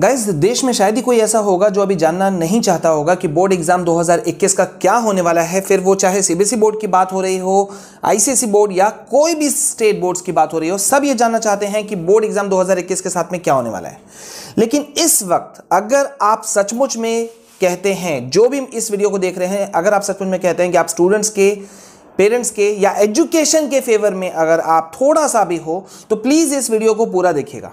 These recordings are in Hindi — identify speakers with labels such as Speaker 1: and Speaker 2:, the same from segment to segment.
Speaker 1: गाइज देश में शायद ही कोई ऐसा होगा जो अभी जानना नहीं चाहता होगा कि बोर्ड एग्जाम 2021 का क्या होने वाला है फिर वो चाहे सीबीएसई e बोर्ड की बात हो रही हो आईसीएसई e बोर्ड या कोई भी स्टेट बोर्ड्स की बात हो रही हो सब ये जानना चाहते हैं कि बोर्ड एग्जाम 2021 के साथ में क्या होने वाला है लेकिन इस वक्त अगर आप सचमुच में कहते हैं जो भी इस वीडियो को देख रहे हैं अगर आप सचमुच में कहते हैं कि आप स्टूडेंट्स के पेरेंट्स के या एजुकेशन के फेवर में अगर आप थोड़ा सा भी हो तो प्लीज़ इस वीडियो को पूरा देखिएगा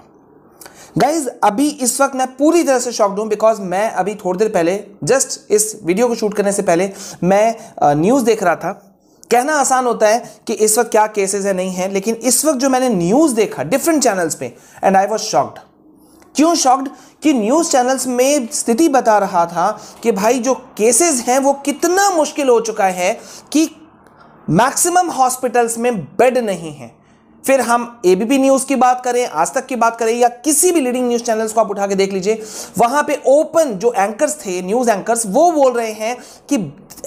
Speaker 1: गाइज अभी इस वक्त मैं पूरी तरह से शॉक्ड हूँ बिकॉज मैं अभी थोड़ी देर पहले जस्ट इस वीडियो को शूट करने से पहले मैं न्यूज़ देख रहा था कहना आसान होता है कि इस वक्त क्या केसेस है नहीं है लेकिन इस वक्त जो मैंने न्यूज़ देखा डिफरेंट चैनल्स पे एंड आई वॉज शॉक्ड क्यों शॉक्ड कि न्यूज़ चैनल्स में स्थिति बता रहा था कि भाई जो केसेस हैं वो कितना मुश्किल हो चुका है कि मैक्सिमम हॉस्पिटल्स में बेड नहीं है फिर हम एबीपी न्यूज की बात करें आज तक की बात करें या किसी भी लीडिंग न्यूज चैनल्स को आप उठा के देख लीजिए वहां पे ओपन जो एंकर्स थे न्यूज एंकर्स वो बोल रहे हैं कि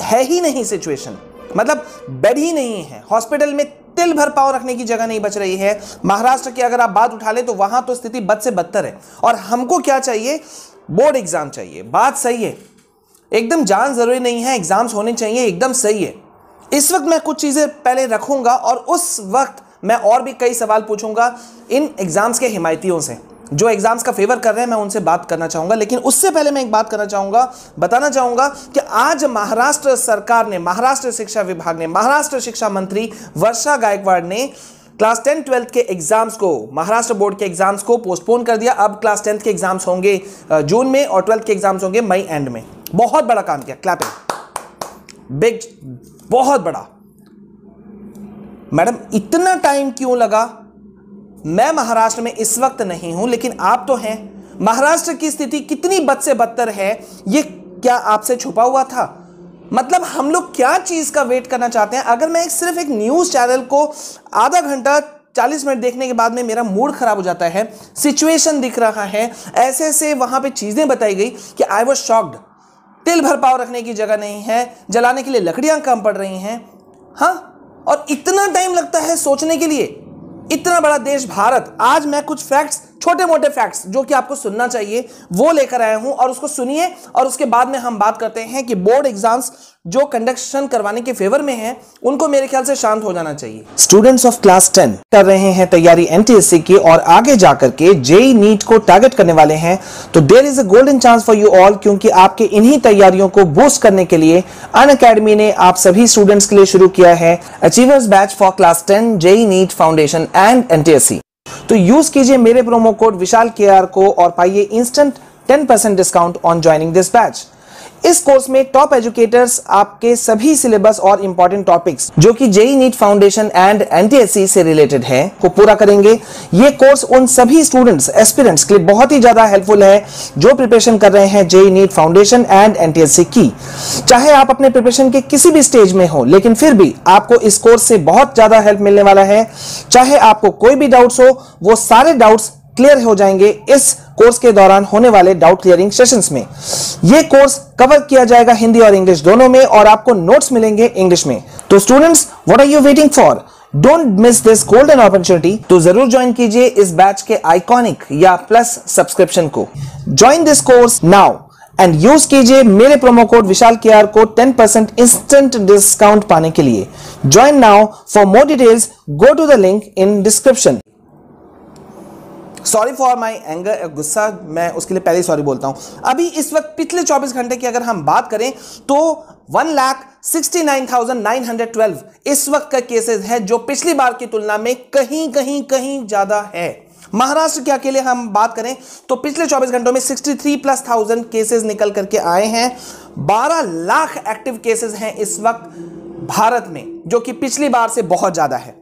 Speaker 1: है ही नहीं सिचुएशन मतलब बेड ही नहीं है हॉस्पिटल में तिल भर पाव रखने की जगह नहीं बच रही है महाराष्ट्र की अगर आप बात उठा ले तो वहां तो स्थिति बद से बदतर है और हमको क्या चाहिए बोर्ड एग्जाम चाहिए बात सही है एकदम जान जरूरी नहीं है एग्जाम्स होने चाहिए एकदम सही है इस वक्त मैं कुछ चीज़ें पहले रखूंगा और उस वक्त मैं और भी कई सवाल पूछूंगा इन एग्ज़ाम्स के हिमायतियों से जो एग्ज़ाम्स का फेवर कर रहे हैं मैं उनसे बात करना चाहूंगा लेकिन उससे पहले मैं एक बात करना चाहूंगा बताना चाहूंगा कि आज महाराष्ट्र सरकार ने महाराष्ट्र शिक्षा विभाग ने महाराष्ट्र शिक्षा मंत्री वर्षा गायकवाड़ ने क्लास टेन ट्वेल्थ के एग्जाम्स को महाराष्ट्र बोर्ड के एग्जाम्स को पोस्टपोन कर दिया अब क्लास टेंथ के एग्जाम्स होंगे जून में और ट्वेल्थ के एग्जाम्स होंगे मई एंड में बहुत बड़ा काम किया क्लैपिंग बिग बहुत बड़ा मैडम इतना टाइम क्यों लगा मैं महाराष्ट्र में इस वक्त नहीं हूं लेकिन आप तो हैं महाराष्ट्र की स्थिति कितनी बद से बदतर है ये क्या आपसे छुपा हुआ था मतलब हम लोग क्या चीज़ का वेट करना चाहते हैं अगर मैं एक सिर्फ एक न्यूज़ चैनल को आधा घंटा चालीस मिनट देखने के बाद में मेरा मूड खराब हो जाता है सिचुएशन दिख रहा है ऐसे ऐसे वहाँ पे चीज़ें बताई गई कि आई वॉज शॉक्ड तिल भर पाव रखने की जगह नहीं है जलाने के लिए लकड़ियाँ कम पड़ रही हैं हाँ और इतना टाइम लगता है सोचने के लिए इतना बड़ा देश भारत आज मैं कुछ फैक्ट्स छोटे मोटे फैक्ट्स जो कि आपको सुनना चाहिए वो लेकर आया हूं और उसको सुनिए और उसके बाद में हम बात करते हैं कि बोर्ड एग्जाम्स जो कंडक्शन करवाने के फेवर में हैं उनको मेरे ख्याल से शांत हो जाना चाहिए स्टूडेंट्स ऑफ क्लास टेन कर रहे हैं तैयारी एनटीएससी की और आगे जाकर के जेई नीट e को टारगेट करने वाले हैं तो there is a golden chance for you all क्योंकि आपके इन्हीं तैयारियों को बूस्ट करने के लिए अन अकेडमी ने आप सभी स्टूडेंट्स के लिए शुरू किया है achievers batch for class ten JEE NEET foundation and NTSC तो यूज कीजिए मेरे प्रोमो कोड विशाल के को और पाइए instant 10% discount on joining this batch इस कोर्स में टॉप एजुकेटर्स आपके सभी सिलेबस और इम्पोर्टेंट टॉपिक्स जो कि JEE NEET foundation and NTSC से रिलेटेड है को पूरा करेंगे ये कोर्स उन सभी स्टूडेंट्स एस्पिरेंट्स के लिए बहुत ही ज्यादा हेल्पफुल है जो प्रिपरेशन कर रहे हैं JEE NEET foundation and NTSC की चाहे आप अपने प्रिपरेशन के किसी भी स्टेज में हो लेकिन फिर भी आपको इस कोर्स से बहुत ज्यादा हेल्प मिलने वाला है चाहे आपको कोई भी डाउट्स हो वो सारे डाउट्स क्लियर हो जाएंगे इस कोर्स के दौरान होने वाले डाउट क्लियरिंग सेशंस में ये कोर्स कवर किया जाएगा हिंदी और इंग्लिश दोनों में और आपको नोट्स मिलेंगे इंग्लिश में तो students what are you waiting for don't miss this golden opportunity तो जरूर ज्वाइन कीजिए इस बैच के आइकॉनिक या प्लस सब्सक्रिप्शन को join this course now and use कीजिए मेरे प्रोमो कोड विशाल के आर को 10% इंस्टेंट डिस्काउंट पाने के लिए join now for more details go to the link in description sorry for my anger गुस्सा मैं उसके लिए पहले सॉरी बोलता हूँ अभी इस वक्त पिछले 24 घंटे की अगर हम बात करें तो one lakh sixty nine thousand nine hundred twelve इस वक्त का केसेस है जो पिछली बार की तुलना में कहीं कहीं कहीं ज़्यादा है महाराष्ट्र के अकेले हम बात करें तो पिछले 24 घंटों में 63 प्लस थाउजेंड केसेस निकल करके आए हैं 12 लाख एक्टिव केसेस हैं इस वक्त भारत में जो कि पिछली बार से बहुत ज़्यादा है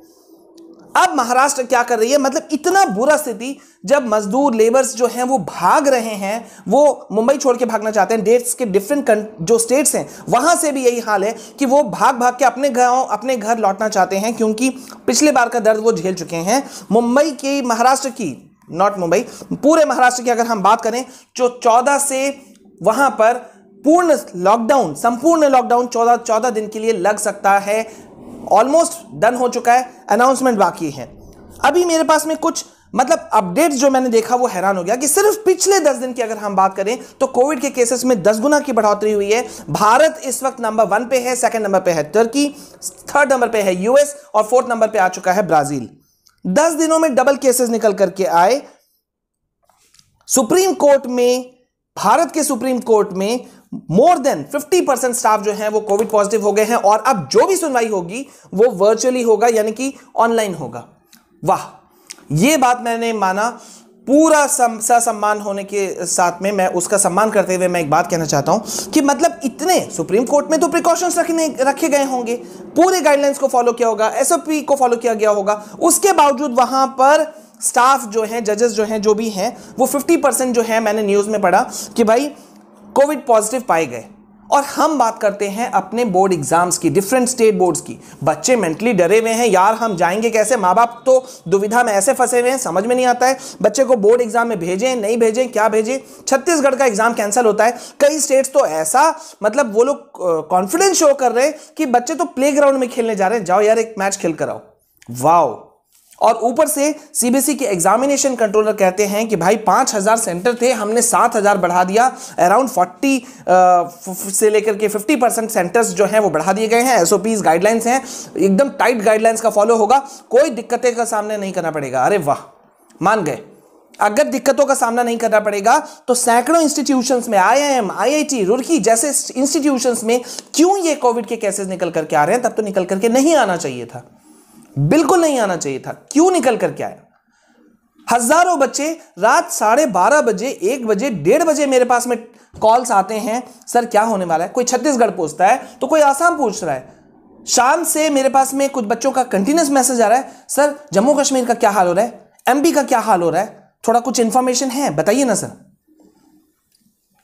Speaker 1: अब महाराष्ट्र क्या कर रही है मतलब इतना बुरा स्थिति जब मजदूर लेबर्स जो हैं वो भाग रहे हैं वो मुंबई छोड़ के भागना चाहते हैं डेट्स के डिफरेंट जो स्टेट्स हैं वहां से भी यही हाल है कि वो भाग भाग के अपने गांव अपने घर लौटना चाहते हैं क्योंकि पिछले बार का दर्द वो झेल चुके हैं मुंबई की महाराष्ट्र की नॉट मुंबई पूरे महाराष्ट्र की अगर हम बात करें जो चौदह से वहां पर पूर्ण लॉकडाउन संपूर्ण लॉकडाउन चौदह चौदह दिन के लिए लग सकता है ऑलमोस्ट डन हो चुका है अनाउंसमेंट बाकी है अभी मेरे पास में कुछ मतलब अपडेट्स जो मैंने देखा वो हैरान हो गया कि सिर्फ पिछले दस दिन की अगर हम बात करें तो कोविड के केसेस में दस गुना की बढ़ोतरी हुई है भारत इस वक्त नंबर वन पे है सेकंड नंबर पे है तुर्की थर्ड नंबर पे है यूएस और फोर्थ नंबर पे आ चुका है ब्राजील दस दिनों में डबल केसेस निकल करके आए सुप्रीम कोर्ट में भारत के सुप्रीम कोर्ट में मोर देन 50 परसेंट स्टाफ जो है वो कोविड पॉजिटिव हो गए हैं और अब जो भी सुनवाई होगी वो वर्चुअली होगा यानी कि ऑनलाइन होगा वाह ये बात मैंने माना पूरा सम, सा सम्मान होने के साथ में मैं उसका सम्मान करते हुए मैं एक बात कहना चाहता हूं कि मतलब इतने सुप्रीम कोर्ट में तो प्रिकॉशंस रखने रखे गए होंगे पूरे गाइडलाइंस को फॉलो किया होगा एसओपी को फॉलो किया गया होगा उसके बावजूद वहां पर स्टाफ जो है जजेस जो हैं जो भी हैं वो 50 परसेंट जो है मैंने न्यूज़ में पढ़ा कि भाई कोविड पॉजिटिव पाए गए और हम बात करते हैं अपने बोर्ड एग्जाम्स की डिफरेंट स्टेट बोर्ड्स की बच्चे मेंटली डरे हुए हैं यार हम जाएंगे कैसे माँ बाप तो दुविधा में ऐसे फंसे हुए हैं समझ में नहीं आता है बच्चे को बोर्ड एग्जाम में भेजें नहीं भेजें क्या भेजें छत्तीसगढ़ का एग्जाम कैंसिल होता है कई स्टेट्स तो ऐसा मतलब वो लोग कॉन्फिडेंस शो कर रहे हैं कि बच्चे तो प्ले में खेलने जा रहे हैं जाओ यार एक मैच खेल कर आओ वाओ और ऊपर से सीबीएसई के एग्जामिनेशन कंट्रोलर कहते हैं कि भाई पांच हज़ार सेंटर थे हमने सात हज़ार बढ़ा दिया अराउंड फोर्टी से लेकर के फिफ्टी परसेंट सेंटर्स जो हैं वो बढ़ा दिए गए हैं एस गाइडलाइंस हैं एकदम टाइट गाइडलाइंस का फॉलो होगा कोई दिक्कतें का सामना नहीं करना पड़ेगा अरे वाह मान गए अगर दिक्कतों का सामना नहीं करना पड़ेगा तो सैकड़ों इंस्टीट्यूशंस में आईआईएम, आईआईटी, रुड़की जैसे इंस्टीट्यूशंस में क्यों ये कोविड के केसेस निकल करके आ रहे हैं तब तो निकल करके नहीं आना चाहिए था बिल्कुल नहीं आना चाहिए था क्यों निकल करके आया हजारों बच्चे रात साढ़े बारह बजे एक बजे डेढ़ बजे मेरे पास में कॉल्स आते हैं सर क्या होने वाला है कोई छत्तीसगढ़ पूछता है तो कोई आसाम पूछ रहा है शाम से मेरे पास में कुछ बच्चों का कंटिन्यूस मैसेज आ रहा है सर जम्मू कश्मीर का क्या हाल हो रहा है एमपी का क्या हाल हो रहा है थोड़ा कुछ इंफॉर्मेशन है बताइए ना सर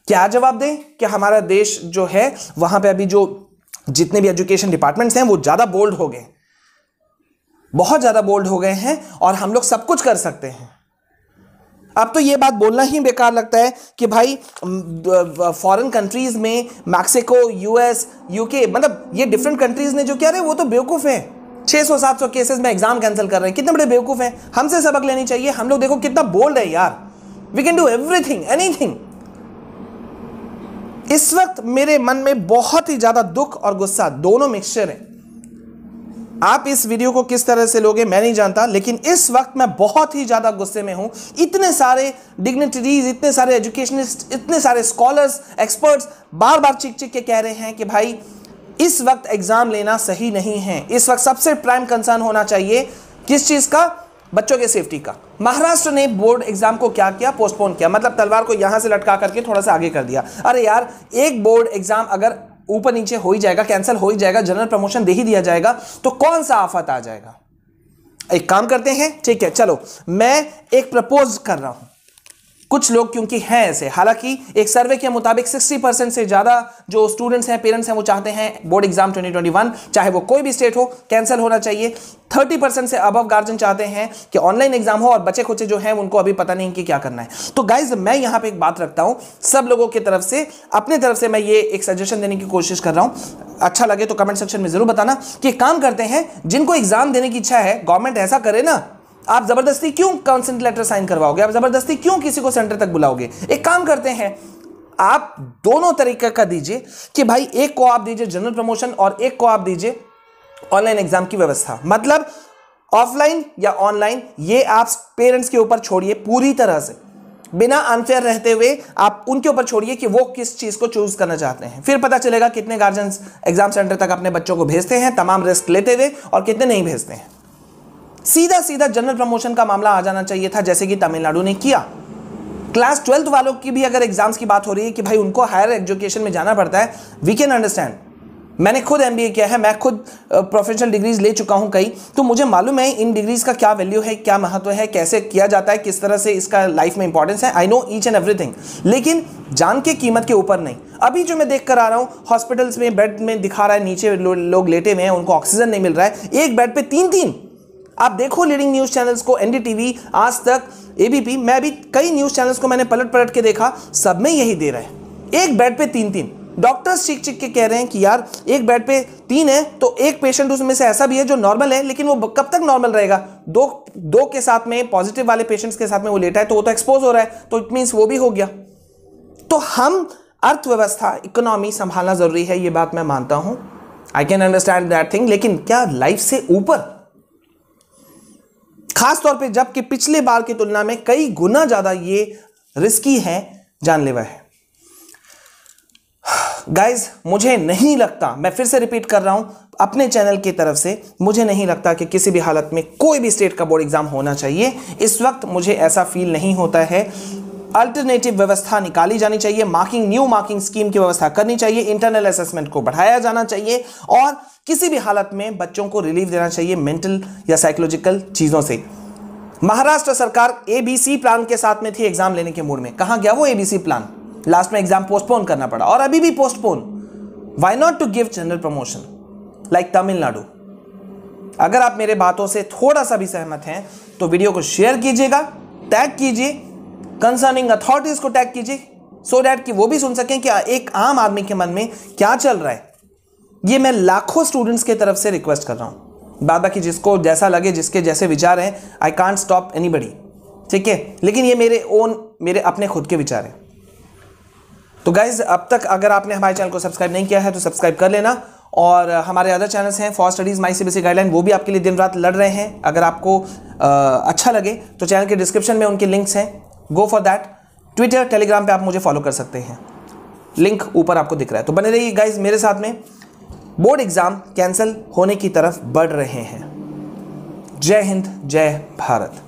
Speaker 1: क्या जवाब दें कि हमारा देश जो है वहां पे अभी जो जितने भी एजुकेशन डिपार्टमेंट्स हैं वो ज़्यादा बोल्ड हो गए बहुत ज़्यादा बोल्ड हो गए हैं और हम लोग सब कुछ कर सकते हैं अब तो ये बात बोलना ही बेकार लगता है कि भाई फॉरेन कंट्रीज़ में मैक्सिको यूएस यूके मतलब ये डिफरेंट कंट्रीज़ ने जो क्या रहे वो तो बेवकूफ़ है 600 700 केसेस में एग्ज़ाम कैंसिल कर रहे हैं कितने बड़े बेवकूफ़ हैं हमसे सबक लेनी चाहिए हम लोग देखो कितना बोल्ड है यार we can do everything anything इस वक्त मेरे मन में बहुत ही ज़्यादा दुख और गुस्सा दोनों मिक्सचर है आप इस वीडियो को किस तरह से लोगे मैं नहीं जानता लेकिन इस वक्त मैं बहुत ही ज़्यादा गुस्से में हूं इतने सारे डिग्नेटरीज इतने सारे एजुकेशनिस्ट इतने सारे स्कॉलर्स एक्सपर्ट्स बार बार चिक चिक के कह रहे हैं कि भाई इस वक्त एग्ज़ाम लेना सही नहीं है इस वक्त सबसे प्राइम कंसर्न होना चाहिए किस चीज़ का बच्चों के सेफ्टी का महाराष्ट्र ने बोर्ड एग्जाम को क्या किया पोस्टपोन किया मतलब तलवार को यहां से लटका करके थोड़ा सा आगे कर दिया अरे यार एक बोर्ड एग्जाम अगर ऊपर नीचे हो ही जाएगा कैंसिल हो ही जाएगा जनरल प्रमोशन दे ही दिया जाएगा तो कौन सा आफत आ जाएगा एक काम करते हैं ठीक है चलो मैं एक प्रपोज कर रहा हूं कुछ लोग क्योंकि हैं ऐसे हालांकि एक सर्वे के मुताबिक 60 परसेंट से ज़्यादा जो स्टूडेंट्स हैं पेरेंट्स हैं वो चाहते हैं बोर्ड एग्जाम 2021 चाहे वो कोई भी स्टेट हो कैंसिल होना चाहिए 30 परसेंट से अबव गार्जियन चाहते हैं कि ऑनलाइन एग्जाम हो और बच्चे खुचे जो हैं उनको अभी पता नहीं कि क्या करना है तो गाइज मैं यहाँ पर एक बात रखता हूँ सब लोगों की तरफ से अपने तरफ से मैं ये एक सजेशन देने की कोशिश कर रहा हूँ अच्छा लगे तो कमेंट सेक्शन में ज़रूर बताना कि काम करते हैं जिनको एग्जाम देने की इच्छा है गवर्नमेंट ऐसा करे ना आप ज़बरदस्ती क्यों कंसेंट लेटर साइन करवाओगे आप ज़बरदस्ती क्यों किसी को सेंटर तक बुलाओगे एक काम करते हैं आप दोनों तरीके का दीजिए कि भाई एक को आप दीजिए जनरल प्रमोशन और एक को आप दीजिए ऑनलाइन एग्जाम की व्यवस्था मतलब ऑफलाइन या ऑनलाइन ये आप पेरेंट्स के ऊपर छोड़िए पूरी तरह से बिना अनफेयर रहते हुए आप उनके ऊपर छोड़िए कि वो किस चीज़ को चूज़ करना चाहते हैं फिर पता चलेगा कितने गार्जियंस एग्जाम सेंटर तक अपने बच्चों को भेजते हैं तमाम रिस्क लेते हुए और कितने नहीं भेजते हैं सीधा सीधा जनरल प्रमोशन का मामला आ जाना चाहिए था जैसे कि तमिलनाडु ने किया क्लास ट्वेल्थ वालों की भी अगर एग्जाम्स की बात हो रही है कि भाई उनको हायर एजुकेशन में जाना पड़ता है वी कैन अंडरस्टैंड मैंने खुद एम किया है मैं खुद प्रोफेशनल डिग्रीज ले चुका हूं कई तो मुझे मालूम है इन डिग्रीज का क्या वैल्यू है क्या महत्व है कैसे किया जाता है किस तरह से इसका लाइफ में इंपॉर्टेंस है I know each and everything लेकिन जान के कीमत के ऊपर नहीं अभी जो मैं देख कर आ रहा हूँ हॉस्पिटल्स में बेड में दिखा रहा है नीचे लो, लोग लेटे हुए हैं उनको ऑक्सीजन नहीं मिल रहा है एक बेड पर तीन तीन आप देखो लीडिंग न्यूज़ चैनल्स को एनडीटीवी आज तक एबीपी मैं भी कई न्यूज़ चैनल्स को मैंने पलट पलट के देखा सब में यही दे रहा है एक बेड पे तीन तीन डॉक्टर्स चीख चिक के कह रहे हैं कि यार एक बेड पे तीन है तो एक पेशेंट उसमें से ऐसा भी है जो नॉर्मल है लेकिन वो कब तक नॉर्मल रहेगा दो दो के साथ में पॉजिटिव वाले पेशेंट्स के साथ में वो लेटा है तो वो तो एक्सपोज हो रहा है तो इट मीन्स वो भी हो गया तो हम अर्थव्यवस्था इकोनॉमी संभालना जरूरी है ये बात मैं मानता हूँ I can understand that thing लेकिन क्या लाइफ से ऊपर खासतौर पर जबकि पिछले बार की तुलना में कई गुना ज्यादा ये रिस्की है जानलेवा है गाइज मुझे नहीं लगता मैं फिर से रिपीट कर रहा हूं अपने चैनल की तरफ से मुझे नहीं लगता कि किसी भी हालत में कोई भी स्टेट का बोर्ड एग्जाम होना चाहिए इस वक्त मुझे ऐसा फील नहीं होता है अल्टरनेटिव व्यवस्था निकाली जानी चाहिए मार्किंग न्यू मार्किंग स्कीम की व्यवस्था करनी चाहिए इंटरनल असेसमेंट को बढ़ाया जाना चाहिए और किसी भी हालत में बच्चों को रिलीफ देना चाहिए मेंटल या साइकोलॉजिकल चीज़ों से महाराष्ट्र सरकार एबीसी प्लान के साथ में थी एग्जाम लेने के मूड में कहा गया वो एबीसी प्लान लास्ट में एग्जाम पोस्टपोन करना पड़ा और अभी भी postpone why not to give general promotion like Tamil Nadu अगर आप मेरे बातों से थोड़ा सा भी सहमत हैं तो वीडियो को शेयर कीजिएगा टैग कीजिए कंसर्निंग अथॉरिटीज को टैग कीजिए सो डैट कि वो भी सुन सकें कि एक आम आदमी के मन में क्या चल रहा है ये मैं लाखों स्टूडेंट्स की तरफ से रिक्वेस्ट कर रहा हूँ बाद की जिसको जैसा लगे जिसके जैसे विचार हैं I can't stop anybody ठीक है लेकिन ये मेरे ओन मेरे अपने खुद के विचार हैं तो गाइज अब तक अगर आपने हमारे चैनल को सब्सक्राइब नहीं किया है तो सब्सक्राइब कर लेना और हमारे अदर चैनल्स हैं for studies my C guideline वो भी आपके लिए दिन रात लड़ रहे हैं अगर आपको आ, अच्छा लगे तो चैनल के डिस्क्रिप्शन में उनके लिंक्स हैं go for that Twitter Telegram पे आप मुझे फॉलो कर सकते हैं लिंक ऊपर आपको दिख रहा है तो बने रहिए गाइज मेरे साथ में बोर्ड एग्ज़ाम कैंसिल होने की तरफ बढ़ रहे हैं जय हिंद जय भारत